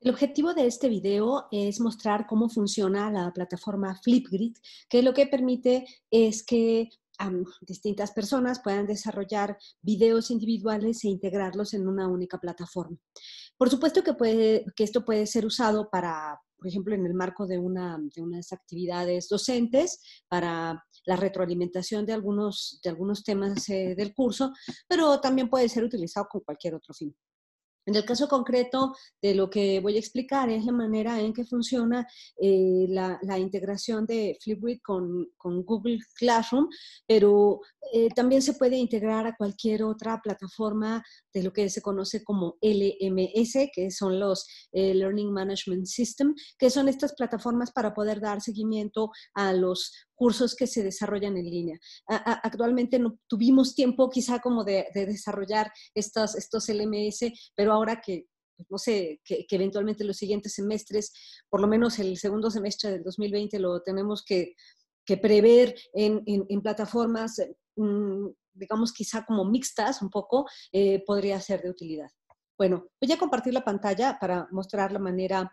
El objetivo de este video es mostrar cómo funciona la plataforma Flipgrid, que lo que permite es que distintas personas puedan desarrollar videos individuales e integrarlos en una única plataforma. Por supuesto que, esto puede ser usado para, por ejemplo, en el marco de, de unas actividades docentes, para la retroalimentación de algunos, de algunos temas eh, del curso, pero también puede ser utilizado con cualquier otro fin. En el caso concreto de lo que voy a explicar es la manera en que funciona eh, la, integración de Flipgrid con, Google Classroom, pero eh, también se puede integrar a cualquier otra plataforma de lo que se conoce como LMS, que son los eh, Learning Management System, que son estas plataformas para poder dar seguimiento a los cursos que se desarrollan en línea. actualmente no tuvimos tiempo quizá como de, desarrollar estos estos LMS, pero ahora que, pues, no sé, que, eventualmente los siguientes semestres, por lo menos el segundo semestre del 2020, lo tenemos que, prever en, plataformas, mm, digamos, quizá como mixtas un poco, eh, podría ser de utilidad. Bueno, voy pues a compartir la pantalla para mostrar la manera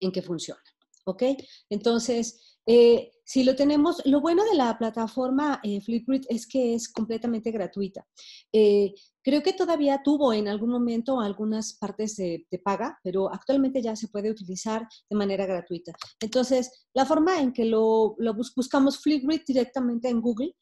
en que funciona. ¿ok? Entonces, eh, si lo tenemos, lo bueno de la plataforma eh, Flipgrid es que es completamente gratuita. Eh, creo que todavía tuvo en algún momento algunas partes de, paga, pero actualmente ya se puede utilizar de manera gratuita. Entonces, la forma en que lo, buscamos Flipgrid directamente en Google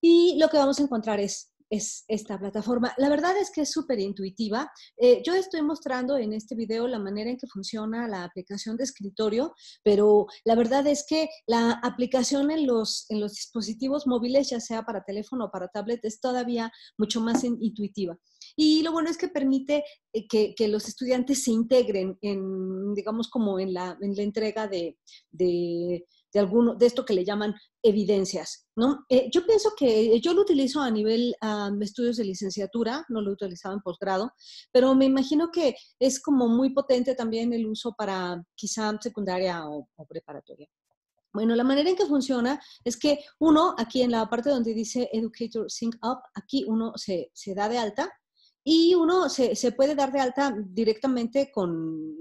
y lo que vamos a encontrar es es esta plataforma. La verdad es que es súper intuitiva. Eh, yo estoy mostrando en este video la manera en que funciona la aplicación de escritorio, pero la verdad es que la aplicación en los, en los dispositivos móviles, ya sea para teléfono o para tablet, es todavía mucho más intuitiva. Y lo bueno es que permite eh, que, los estudiantes se integren en, digamos, como en la, entrega de, de alguno, de esto que le llaman evidencias, ¿no? Eh, yo pienso que eh, yo lo utilizo a nivel de estudios de licenciatura, no lo he utilizado en posgrado, pero me imagino que es como muy potente también el uso para quizá secundaria o, preparatoria. Bueno, la manera en que funciona es que uno, aquí en la parte donde dice Educator Sync Up, aquí uno se, da de alta y uno se, se, puede dar de alta directamente con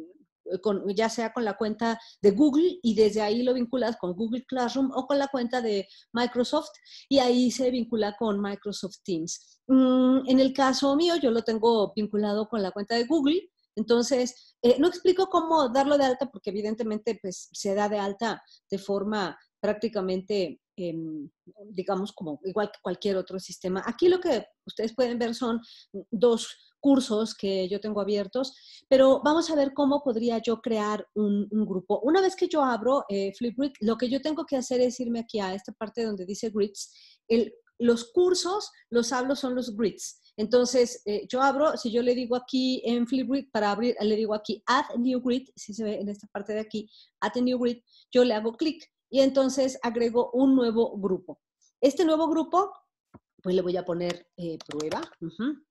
ya sea con la cuenta de Google y desde ahí lo vinculas con Google Classroom o con la cuenta de Microsoft y ahí se vincula con Microsoft Teams. Mm, en el caso mío, yo lo tengo vinculado con la cuenta de Google, entonces eh, no explico cómo darlo de alta porque evidentemente pues, se da de alta de forma prácticamente em, digamos, como igual que cualquier otro sistema. Aquí lo que ustedes pueden ver son dos cursos que yo tengo abiertos, pero vamos a ver cómo podría yo crear un, grupo. Una vez que yo abro eh, Flipgrid, lo que yo tengo que hacer es irme aquí a esta parte donde dice grids. los cursos, los hablo, son los grids. Entonces, eh, yo abro, si yo le digo aquí en Flipgrid, para abrir, le digo aquí Add New Grid, si se ve en esta parte de aquí, Add New Grid, yo le hago clic y entonces agrego un nuevo grupo. Este nuevo grupo pues le voy a poner eh, prueba,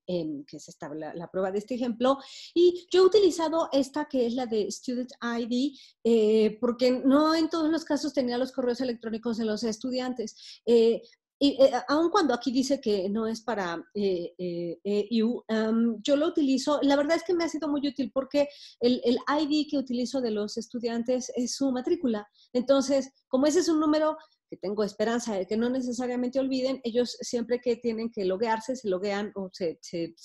em, que es esta, la, prueba de este ejemplo. Y yo he utilizado esta que es la de Student ID, eh, porque no en todos los casos tenía los correos electrónicos de los estudiantes. Eh, y aun cuando aquí dice que no es para EU, e yo lo utilizo, la verdad es que me ha sido muy útil porque el, el, ID que utilizo de los estudiantes es su matrícula. Entonces, como ese es un número tengo esperanza de que no necesariamente olviden, ellos siempre que tienen que loguearse, se loguean o se,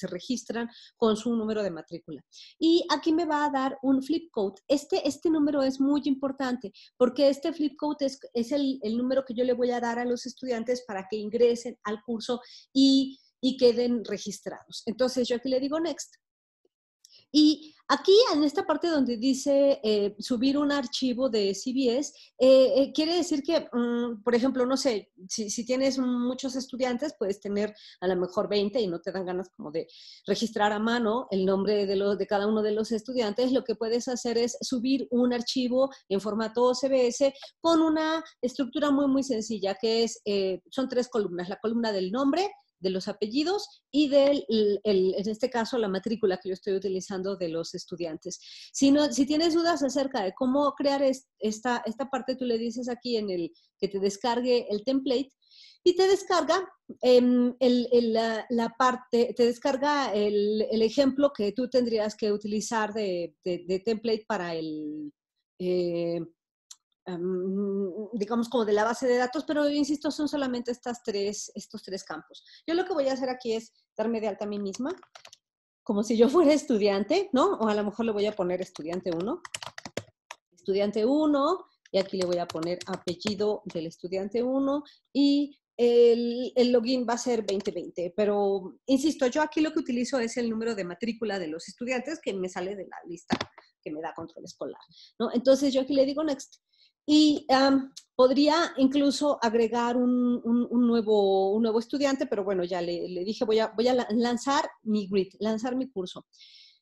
registran con su número de matrícula. Y aquí me va a dar un flip code. Este, este número es muy importante porque este flip code es, el, número que yo le voy a dar a los estudiantes para que ingresen al curso y y queden registrados. Entonces yo aquí le digo next y aquí en esta parte donde dice eh, subir un archivo de CBS, eh, eh, quiere decir que, mm, por ejemplo, no sé, si, tienes muchos estudiantes, puedes tener a lo mejor 20 y no te dan ganas como de registrar a mano el nombre de, los, de cada uno de los estudiantes, lo que puedes hacer es subir un archivo en formato CBS con una estructura muy, muy sencilla, que es, son tres columnas, la columna del nombre, de los apellidos y del, en este caso, la matrícula que yo estoy utilizando de los estudiantes. Si, no, si tienes dudas acerca de cómo crear esta, esta parte, tú le dices aquí en el que te descargue el template y te descarga em, el, la, parte, te descarga el, ejemplo que tú tendrías que utilizar de, de, template para el, eh, Em, digamos, como de la base de datos, pero insisto, son solamente estas tres, estos tres campos. Yo lo que voy a hacer aquí es darme de alta a mí misma, como si yo fuera estudiante, ¿no? O a lo mejor le voy a poner estudiante 1, estudiante 1, y aquí le voy a poner apellido del estudiante 1 y el, el, login va a ser 2020, pero insisto, yo aquí lo que utilizo es el número de matrícula de los estudiantes que me sale de la lista que me da control escolar, ¿no? Entonces yo aquí le digo next y podría incluso agregar un, nuevo, un nuevo estudiante, pero bueno, ya le, dije, voy a, voy a lanzar mi grid, lanzar mi curso.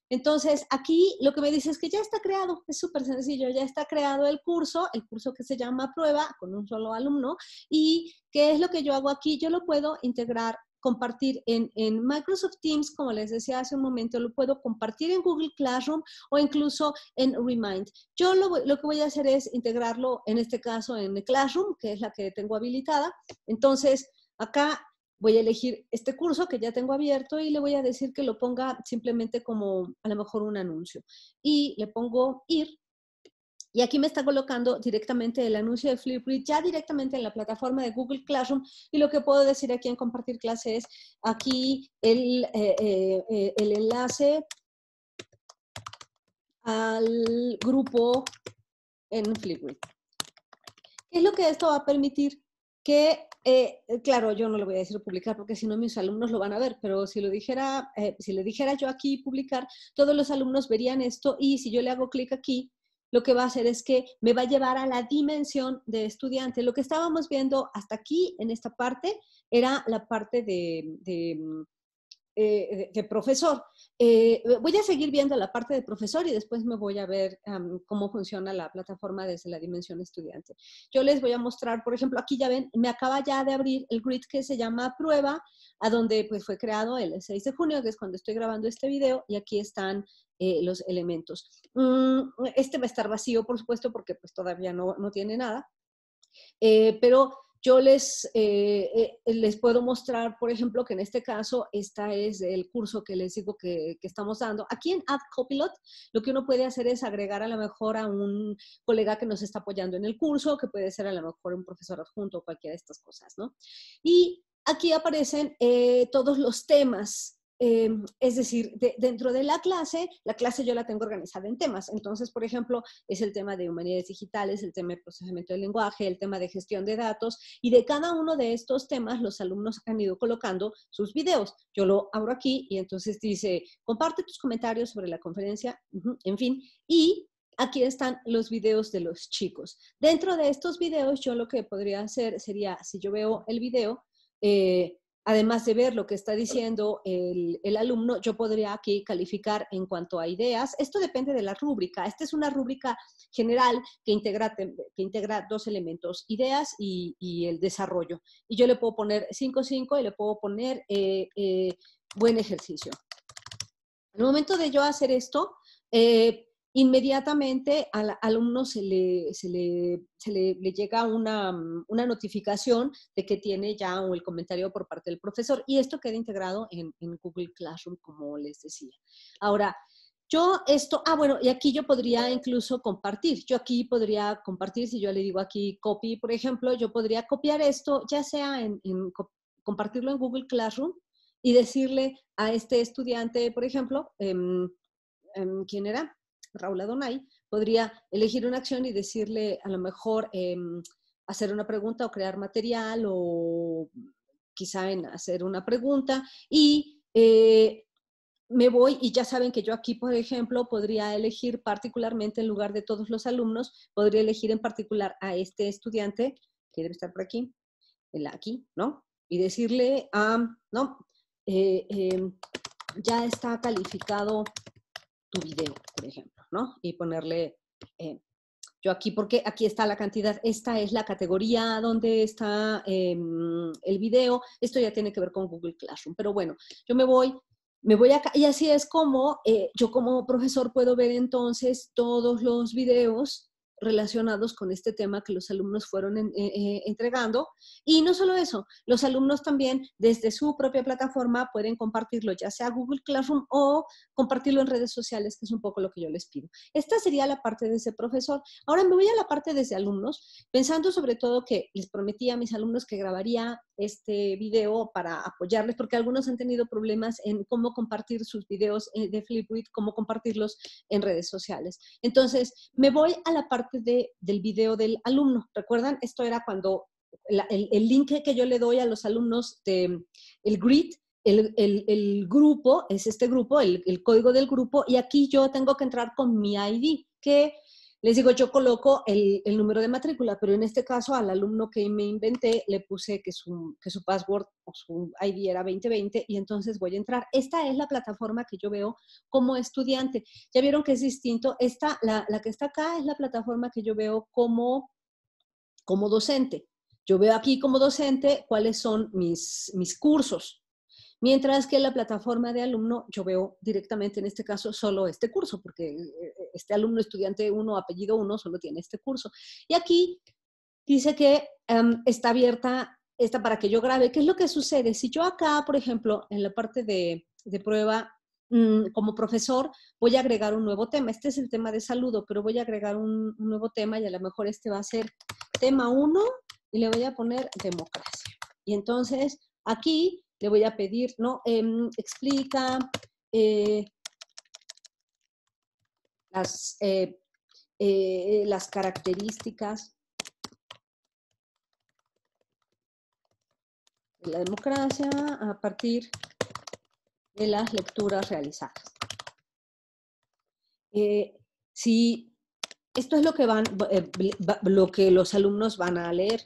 Entonces, aquí lo que me dice es que ya está creado, es súper sencillo, ya está creado el curso, el curso que se llama prueba con un solo alumno. ¿Y qué es lo que yo hago aquí? Yo lo puedo integrar compartir en, en, Microsoft Teams, como les decía hace un momento, lo puedo compartir en Google Classroom o incluso en Remind. Yo lo, lo, que voy a hacer es integrarlo, en este caso, en Classroom, que es la que tengo habilitada. Entonces, acá voy a elegir este curso que ya tengo abierto y le voy a decir que lo ponga simplemente como a lo mejor un anuncio. Y le pongo ir y aquí me está colocando directamente el anuncio de Flipgrid ya directamente en la plataforma de Google Classroom. Y lo que puedo decir aquí en compartir clase es aquí el, eh, eh, el enlace al grupo en Flipgrid. ¿Qué es lo que esto va a permitir? Que, eh, claro, yo no lo voy a decir publicar porque si no mis alumnos lo van a ver, pero si lo dijera, si le dijera yo aquí publicar, todos los alumnos verían esto y si yo le hago clic aquí, lo que va a hacer es que me va a llevar a la dimensión de estudiante. Lo que estábamos viendo hasta aquí en esta parte era la parte de, mm, eh, de profesor. Eh, voy a seguir viendo la parte de profesor y después me voy a ver cómo funciona la plataforma desde la dimensión estudiante. Yo les voy a mostrar, por ejemplo, aquí ya ven, me acaba ya de abrir el grid que se llama Prueba, a donde pues, fue creado el 6 de junio, que es cuando estoy grabando este video, y aquí están eh, los elementos. Mm, este va a estar vacío, por supuesto, porque pues, todavía no, no tiene nada. pero yo les, eh, eh, eh, les puedo mostrar, por ejemplo, que en este caso, esta es el curso que les digo que, estamos dando. Aquí en Ad Copilot, lo que uno puede hacer es agregar a lo mejor a un colega que nos está apoyando en el curso, que puede ser a lo mejor un profesor adjunto o cualquiera de estas cosas, ¿no? Y aquí aparecen todos los temas Em, es decir, dentro de la clase, la clase yo la tengo organizada en temas. Entonces, por ejemplo, es el tema de humanidades digitales, el tema de procesamiento del lenguaje, el tema de gestión de datos, y de cada uno de estos temas los alumnos han ido colocando sus videos. Yo lo abro aquí y entonces dice, comparte tus comentarios sobre la conferencia, en fin, y aquí están los videos de los chicos. Dentro de estos videos, yo lo que podría hacer sería, si yo veo el video, eh, además de ver lo que está diciendo el, alumno, yo podría aquí calificar en cuanto a ideas. Esto depende de la rúbrica. Esta es una rúbrica general que integra, que integra dos elementos, ideas y, el desarrollo. Y yo le puedo poner 5-5 y le puedo poner eh, eh, buen ejercicio. En el momento de yo hacer esto, eh, inmediatamente al alumno se le, le, llega mm, una, notificación de que tiene ya el comentario por parte del profesor y esto queda integrado en, Google Classroom, como les decía. Ahora, yo esto, ah, bueno, y aquí yo podría incluso compartir. Yo aquí podría compartir, si yo le digo aquí copy, por ejemplo, yo podría copiar esto, ya sea en, compartirlo en Google Classroom y decirle a este estudiante, por ejemplo, em, em, ¿quién era? Raúl Adonai, podría elegir una acción y decirle a lo mejor em, hacer una pregunta o crear material o quizá hacer una pregunta y eh, me voy y ya saben que yo aquí, por ejemplo, podría elegir particularmente en lugar de todos los alumnos, podría elegir en particular a este estudiante que debe estar por aquí, el aquí, ¿no? Y decirle, a no, eh, em, ya está calificado tu video, por ejemplo. Y ponerle, eh, yo aquí, porque aquí está la cantidad, esta es la categoría donde está em, el video, esto ya tiene que ver con Google Classroom, pero bueno, yo me voy me voy acá y así es como eh, yo como profesor puedo ver entonces todos los videos relacionados con este tema que los alumnos fueron eh, eh, entregando. Y no solo eso, los alumnos también desde su propia plataforma pueden compartirlo, ya sea Google Classroom o compartirlo en redes sociales, que es un poco lo que yo les pido. Esta sería la parte de ese profesor. Ahora me voy a la parte desde alumnos, pensando sobre todo que les prometí a mis alumnos que grabaría este video para apoyarles, porque algunos han tenido problemas en cómo compartir sus videos eh, de Flipgrid, cómo compartirlos en redes sociales. Entonces, me voy a la parte del video del alumno. ¿Recuerdan? Esto era cuando el, link que yo le doy a los alumnos de el grid, el, el, el grupo, es este grupo, el, código del grupo, y aquí yo tengo que entrar con mi ID, que les digo, yo coloco el, número de matrícula, pero en este caso al alumno que me inventé le puse que su, password o su ID era 2020 y entonces voy a entrar. Esta es la plataforma que yo veo como estudiante. Ya vieron que es distinto. Esta, la, que está acá es la plataforma que yo veo como, como docente. Yo veo aquí como docente cuáles son mis, mis cursos. Mientras que la plataforma de alumno, yo veo directamente en este caso solo este curso, porque eh, eh, este alumno estudiante 1, apellido 1, solo tiene este curso. Y aquí dice que em, está abierta esta para que yo grabe. ¿Qué es lo que sucede? Si yo acá, por ejemplo, en la parte de, de prueba mm, como profesor voy a agregar un nuevo tema. Este es el tema de saludo, pero voy a agregar un, un nuevo tema y a lo mejor este va a ser tema 1 y le voy a poner democracia. Y entonces aquí le voy a pedir, ¿no? Em, explica eh, eh, eh, las, características de la democracia a partir de las lecturas realizadas. si esto es lo que, van, lo que los alumnos van a leer,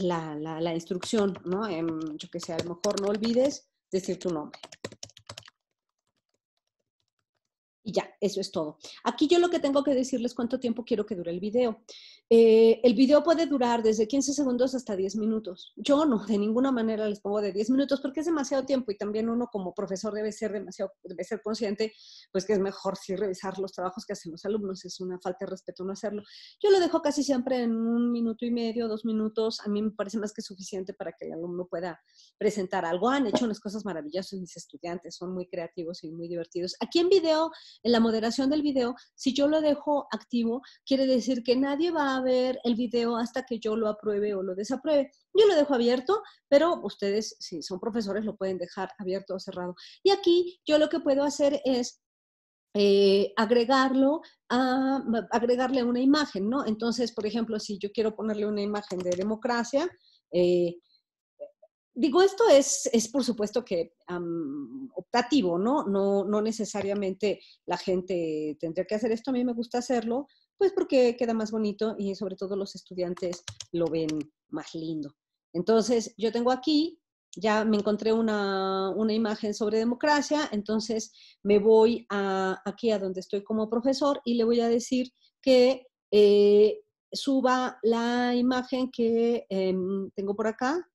la, la, instrucción, ¿no? En, em, yo que sé, a lo mejor no olvides decir tu nombre. Y ya, eso es todo. Aquí yo lo que tengo que decirles cuánto tiempo quiero que dure el video. Eh, el video puede durar desde 15 segundos hasta 10 minutos. Yo no, de ninguna manera les pongo de 10 minutos porque es demasiado tiempo y también uno como profesor debe ser demasiado, debe ser consciente, pues que es mejor sí revisar los trabajos que hacen los alumnos. Es una falta de respeto no hacerlo. Yo lo dejo casi siempre en un minuto y medio, dos minutos. A mí me parece más que suficiente para que el alumno pueda presentar algo. Han hecho unas cosas maravillosas mis estudiantes, son muy creativos y muy divertidos. Aquí en video en la moderación del video, si yo lo dejo activo, quiere decir que nadie va a ver el video hasta que yo lo apruebe o lo desapruebe. Yo lo dejo abierto, pero ustedes, si son profesores, lo pueden dejar abierto o cerrado. Y aquí yo lo que puedo hacer es eh, agregarlo a, agregarle una imagen, ¿no? Entonces, por ejemplo, si yo quiero ponerle una imagen de democracia, eh, Digo, esto es, por supuesto que optativo, ¿no? ¿no? No necesariamente la gente tendría que hacer esto, a mí me gusta hacerlo, pues porque queda más bonito y sobre todo los estudiantes lo ven más lindo. Entonces, yo tengo aquí, ya me encontré una, imagen sobre democracia, entonces me voy aquí a donde estoy como profesor y le voy a decir que eh, suba la imagen que em, tengo por acá,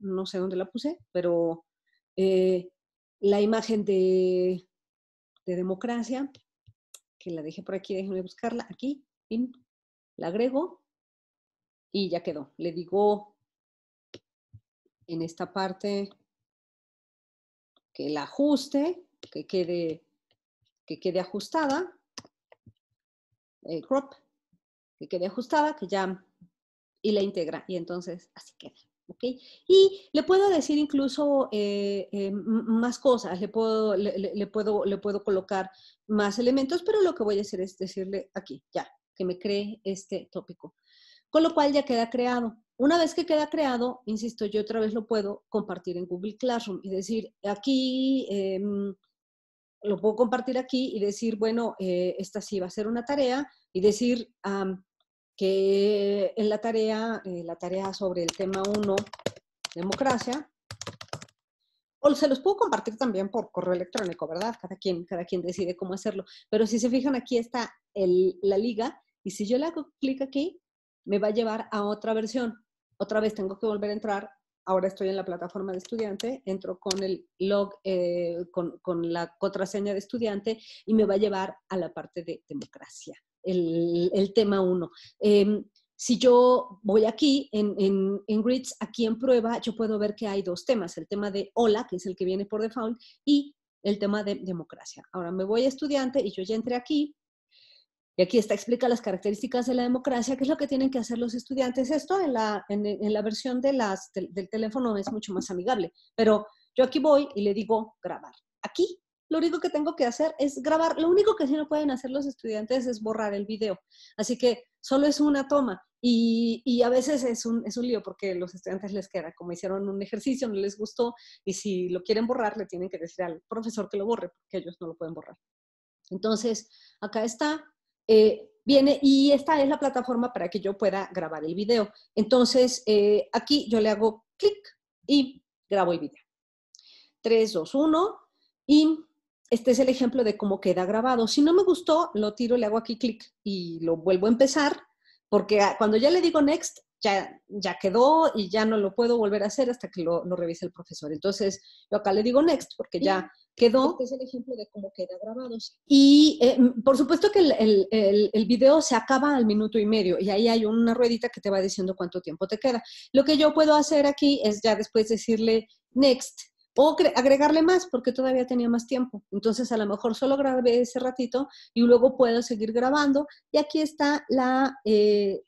no sé dónde la puse, pero eh, la imagen de, democracia, que la dejé por aquí, déjenme buscarla, aquí, la agrego y ya quedó. Le digo en esta parte que la ajuste, que quede, que quede ajustada, el crop, que quede ajustada, que ya, y la integra, y entonces así queda. Y le puedo decir incluso eh, eh, más cosas, le puedo, le, puedo, le puedo colocar más elementos, pero lo que voy a hacer es decirle aquí, ya, que me cree este tópico. Con lo cual ya queda creado. Una vez que queda creado, insisto, yo otra vez lo puedo compartir en Google Classroom y decir, aquí, em, lo puedo compartir aquí y decir, bueno, eh, esta sí va a ser una tarea y decir, um, que en la tarea, eh, la tarea sobre el tema 1, democracia, o se los puedo compartir también por correo electrónico, ¿verdad? Cada quien, cada quien decide cómo hacerlo. Pero si se fijan, aquí está la liga y si yo le hago clic aquí, me va a llevar a otra versión. Otra vez tengo que volver a entrar. Ahora estoy en la plataforma de estudiante, entro con el log, eh, con la contraseña de estudiante y me va a llevar a la parte de democracia el, tema 1. Em, si yo voy aquí en, en, en, Grids, aquí en prueba, yo puedo ver que hay dos temas, el tema de hola, que es el que viene por default, y el tema de democracia. Ahora me voy a estudiante y yo ya entré aquí, y aquí está, explica las características de la democracia, qué es lo que tienen que hacer los estudiantes. Esto en la, en, la versión de las, del, del teléfono es mucho más amigable, pero yo aquí voy y le digo grabar. Aquí lo único que tengo que hacer es grabar. Lo único que sí no pueden hacer los estudiantes es borrar el video. Así que solo es una toma. Y, y a veces es un, es un lío porque los estudiantes les queda, como hicieron un ejercicio, no les gustó, y si lo quieren borrar, le tienen que decir al profesor que lo borre, porque ellos no lo pueden borrar. Entonces, acá está, eh, viene y esta es la plataforma para que yo pueda grabar el video. Entonces, eh, aquí yo le hago clic y grabo el video. 3, 2, 1 y este es el ejemplo de cómo queda grabado. Si no me gustó, lo tiro, le hago aquí clic y lo vuelvo a empezar, porque ah, cuando ya le digo next, ya, ya quedó y ya no lo puedo volver a hacer hasta que lo, revise el profesor. Entonces, yo acá le digo next porque ya quedó. Este es el ejemplo de cómo queda grabado. Y eh, por supuesto que el, el, el, video se acaba al minuto y medio y ahí hay una ruedita que te va diciendo cuánto tiempo te queda. Lo que yo puedo hacer aquí es ya después decirle next o agregarle más porque todavía tenía más tiempo. Entonces a lo mejor solo grabé ese ratito y luego puedo seguir grabando. Y aquí está la, eh,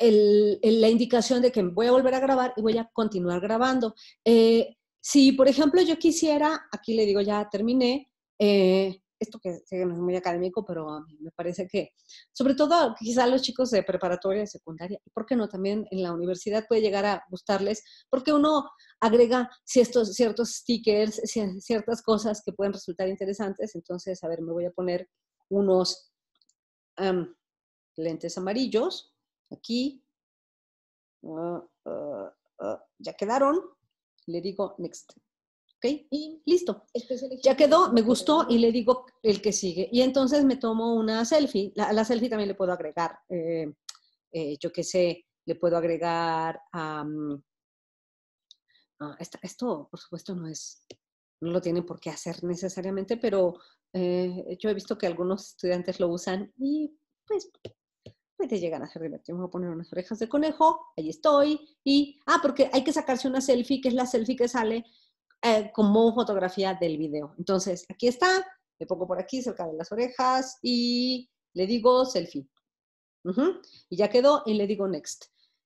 la indicación de que voy a volver a grabar y voy a continuar grabando. Eh, si por ejemplo yo quisiera, aquí le digo ya terminé, eh, esto que sé es muy académico, pero me parece que, sobre todo quizá los chicos de preparatoria, y secundaria, por qué no también en la universidad puede llegar a gustarles, porque uno agrega ciertos, ciertos stickers, ciertas cosas que pueden resultar interesantes. Entonces, a ver, me voy a poner unos em, lentes amarillos aquí. Ah, ah, ah, ya quedaron. Le digo next. Y listo. Ya quedó, me gustó y le digo el que sigue. Y entonces me tomo una selfie. La, la selfie también le puedo agregar, eh, eh, yo qué sé, le puedo agregar ah, esto, por supuesto, no es, no lo tienen por qué hacer necesariamente, pero eh, yo he visto que algunos estudiantes lo usan y pues te llegan a ser divertido. voy a poner unas orejas de conejo, ahí estoy. Y, ah, porque hay que sacarse una selfie, que es la selfie que sale eh, como fotografía del video. Entonces, aquí está, le pongo por aquí, cerca de las orejas, y le digo selfie. Y ya quedó, y le digo next.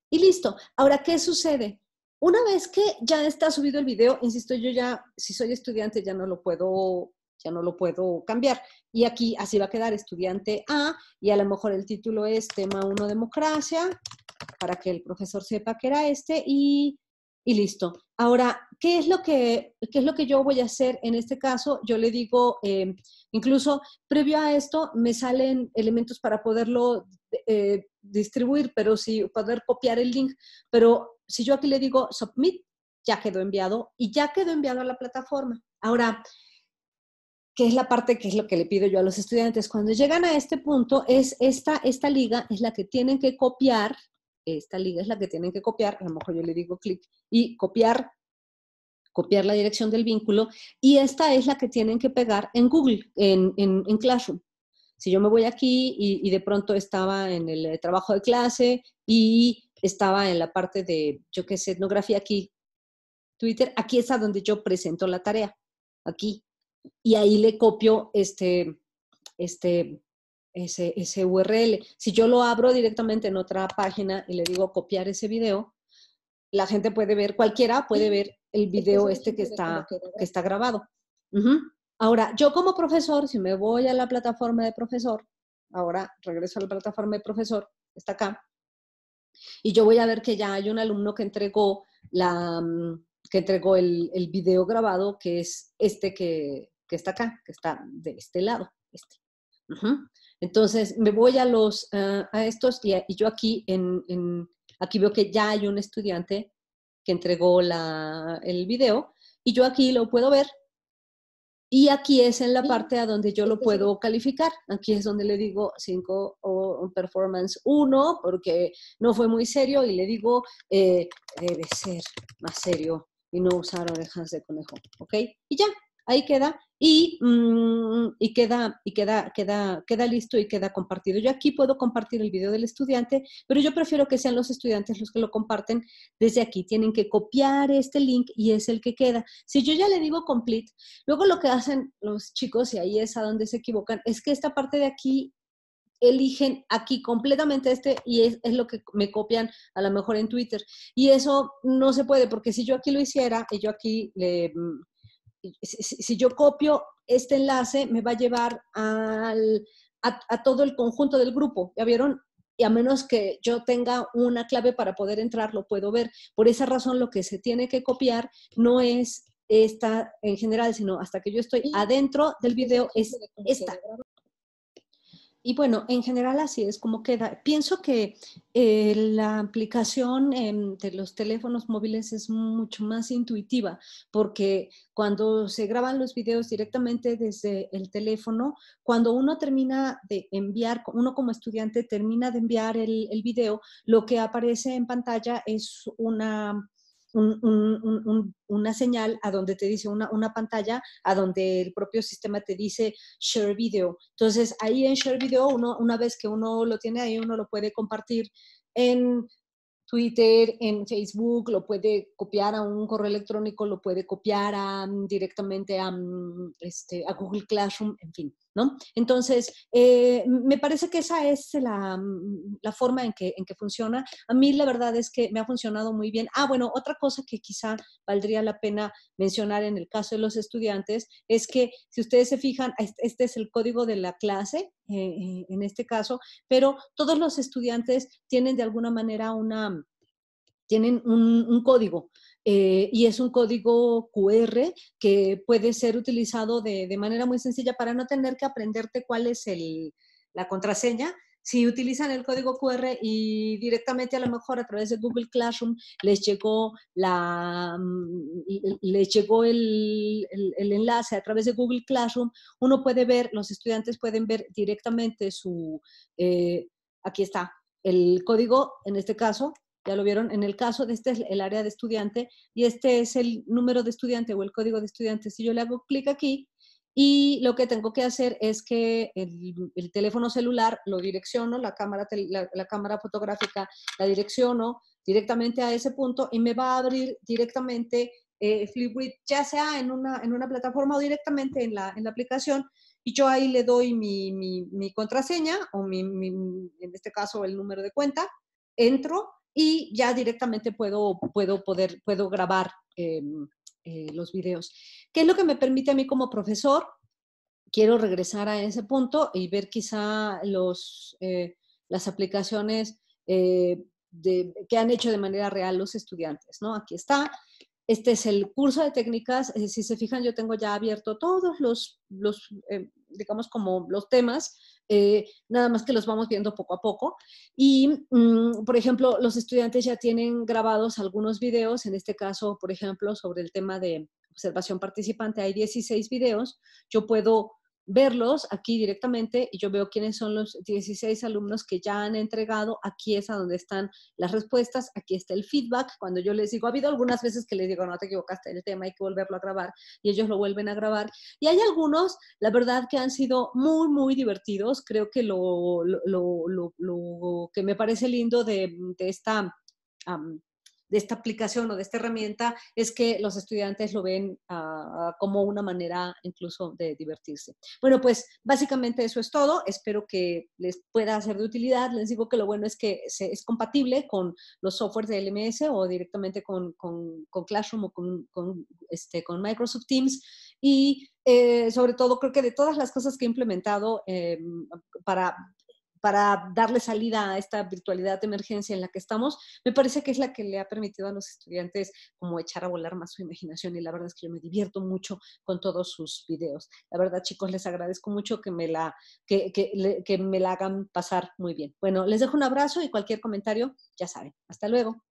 Y listo. Ahora, ¿qué sucede? Una vez que ya está subido el video, insisto, yo ya, si soy estudiante, ya no lo puedo ya no lo puedo cambiar. Y aquí así va a quedar estudiante A y a lo mejor el título es tema 1 democracia para que el profesor sepa que era este y y listo. Ahora, ¿qué es lo que, es lo que yo voy a hacer en este caso? Yo le digo, eh, incluso previo a esto me salen elementos para poderlo eh, distribuir, pero si poder copiar el link, pero si yo aquí le digo submit, ya quedó enviado y ya quedó enviado a la plataforma. Ahora, ¿qué es la parte que es lo que le pido yo a los estudiantes. Cuando llegan a este punto, es esta, esta liga es la que tienen que copiar esta liga es la que tienen que copiar, a lo mejor yo le digo clic y copiar, copiar la dirección del vínculo, y esta es la que tienen que pegar en Google, en, en, en Classroom. Si yo me voy aquí y, de pronto estaba en el eh, trabajo de clase y estaba en la parte de, yo qué sé, etnografía aquí, Twitter, aquí es a donde yo presento la tarea, aquí. Y ahí le copio este, este, ese, ese URL. Si yo lo abro directamente en otra página y le digo copiar ese video, la gente puede ver, cualquiera puede ver el video este que está, está grabado. Ahora, yo como profesor, si me voy a la plataforma de profesor, ahora regreso a la plataforma de profesor, está acá, y yo voy a ver que ya hay un alumno que entregó, la, mm, que entregó el, el video grabado, que es este que, está acá, que está de este lado, este. Entonces, me voy a, los, a estos y, yo aquí, en, aquí veo que ya hay un estudiante que entregó la, el video y yo aquí lo puedo ver. Y aquí es en la parte a donde yo lo puedo calificar. Aquí es donde le digo 5 o performance 1 porque no fue muy serio y le digo eh, debe ser más serio y no usar orejas de conejo. ¿Ok? Y ya, ahí queda y, mm, y, queda, y queda, queda, queda listo y queda compartido. Yo aquí puedo compartir el video del estudiante, pero yo prefiero que sean los estudiantes los que lo comparten desde aquí. Tienen que copiar este link y es el que queda. Si yo ya le digo complete, luego lo que hacen los chicos, y ahí es a donde se equivocan, es que esta parte de aquí eligen aquí completamente este y es, lo que me copian a lo mejor en Twitter. Y eso no se puede, porque si yo aquí lo hiciera y yo aquí le, mm, si, yo copio este enlace, me va a llevar al, a, a, todo el conjunto del grupo, ¿ya vieron? Y a menos que yo tenga una clave para poder entrar, lo puedo ver. Por esa razón, lo que se tiene que copiar no es esta en general, sino hasta que yo estoy adentro del video, es esta. Y bueno, en general así es como queda. Pienso que eh, la aplicación de los teléfonos móviles es mucho más intuitiva porque cuando se graban los videos directamente desde el teléfono, cuando uno termina de enviar, uno como estudiante termina de enviar el, el video, lo que aparece en pantalla es una una señal a donde te dice una, pantalla, a donde el propio sistema te dice share video. Entonces ahí en share video, uno, una vez que uno lo tiene ahí, uno lo puede compartir en Twitter, en Facebook, lo puede copiar a un correo electrónico, lo puede copiar a, directamente a, mm, este, a Google Classroom, en fin. ¿no? Entonces, eh, me parece que esa es la, mm, forma en que, funciona. A mí la verdad es que me ha funcionado muy bien. Ah, bueno, otra cosa que quizá valdría la pena mencionar en el caso de los estudiantes es que si ustedes se fijan, este es el código de la clase, eh, eh, en este caso, pero todos los estudiantes tienen de alguna manera una tienen un, un, código. Eh, y es un código QR que puede ser utilizado de, manera muy sencilla para no tener que aprenderte cuál es el, la contraseña. Si utilizan el código QR y directamente a lo mejor a través de Google Classroom les llegó, la, mm, les llegó el, el, enlace a través de Google Classroom, uno puede ver, los estudiantes pueden ver directamente su, eh, aquí está, el código, en este caso, ya lo vieron, en el caso de este es el área de estudiante y este es el número de estudiante o el código de estudiante. Si yo le hago clic aquí y lo que tengo que hacer es que el, teléfono celular lo direcciono, la cámara, la, cámara fotográfica la direcciono directamente a ese punto y me va a abrir directamente eh, Flipgrid, ya sea en una, en una plataforma o directamente en la, en la aplicación, y yo ahí le doy mi, mi, contraseña o mi, en este caso el número de cuenta, entro y ya directamente puedo, puedo, poder, puedo grabar em, eh, los videos. ¿Qué es lo que me permite a mí como profesor? Quiero regresar a ese punto y ver quizá los, eh, las aplicaciones eh, que han hecho de manera real los estudiantes, ¿no? Aquí está. Este es el curso de técnicas. Eh, si se fijan, yo tengo ya abierto todos los, los eh, digamos, como los temas, eh, nada más que los vamos viendo poco a poco. Y, mm, por ejemplo, los estudiantes ya tienen grabados algunos videos, en este caso, por ejemplo, sobre el tema de observación participante, hay 16 videos. Yo puedo verlos aquí directamente y yo veo quiénes son los 16 alumnos que ya han entregado, aquí es a donde están las respuestas, aquí está el feedback, cuando yo les digo, ha habido algunas veces que les digo, no te equivocaste en el tema, hay que volverlo a grabar y ellos lo vuelven a grabar y hay algunos, la verdad que han sido muy, muy divertidos, creo que lo, lo, lo, que me parece lindo de, de esta de esta aplicación o de esta herramienta es que los estudiantes lo ven ah, como una manera incluso de divertirse. Bueno, pues básicamente eso es todo. Espero que les pueda ser de utilidad. Les digo que lo bueno es que es compatible con los softwares de LMS o directamente con, con, con Classroom o con, con, este, con Microsoft Teams. Y eh, sobre todo creo que de todas las cosas que he implementado em, para para darle salida a esta virtualidad de emergencia en la que estamos, me parece que es la que le ha permitido a los estudiantes como echar a volar más su imaginación y la verdad es que yo me divierto mucho con todos sus videos. La verdad, chicos, les agradezco mucho que me la, que me la hagan pasar muy bien. Bueno, les dejo un abrazo y cualquier comentario, ya saben. Hasta luego.